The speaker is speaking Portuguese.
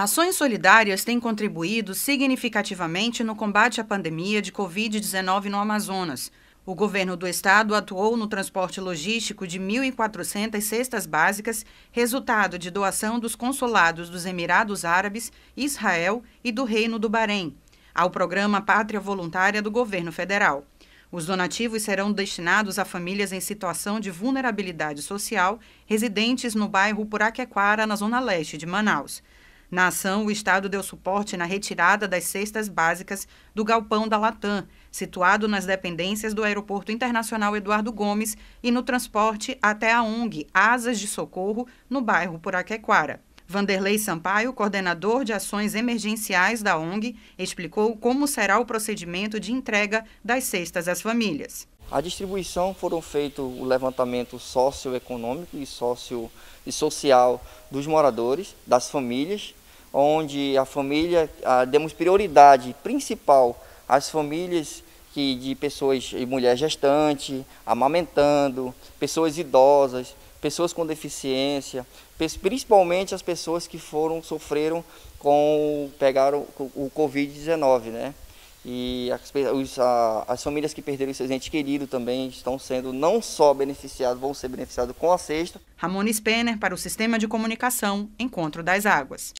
Ações solidárias têm contribuído significativamente no combate à pandemia de Covid-19 no Amazonas. O governo do estado atuou no transporte logístico de 1.400 cestas básicas, resultado de doação dos consulados dos Emirados Árabes, Israel e do Reino do Bahrein, ao programa Pátria Voluntária do governo federal. Os donativos serão destinados a famílias em situação de vulnerabilidade social residentes no bairro Puraquequara, na zona leste de Manaus. Na ação, o Estado deu suporte na retirada das cestas básicas do galpão da Latam, situado nas dependências do Aeroporto Internacional Eduardo Gomes, e no transporte até a ONG Asas de Socorro, no bairro Puraquequara. Vanderlei Sampaio, coordenador de ações emergenciais da ONG, explicou como será o procedimento de entrega das cestas às famílias. A distribuição foram feito o levantamento socioeconômico e, socio, e social dos moradores, das famílias, onde a família, ah, demos prioridade principal às famílias que, de pessoas e mulheres gestantes amamentando, pessoas idosas, pessoas com deficiência, principalmente as pessoas que foram sofreram com pegaram o COVID-19, né? E as, as, famílias que perderam seus entes queridos também estão sendo não só beneficiados, vão ser beneficiados com a cesta. Ramon Spener para o Sistema de Comunicação Encontro das Águas.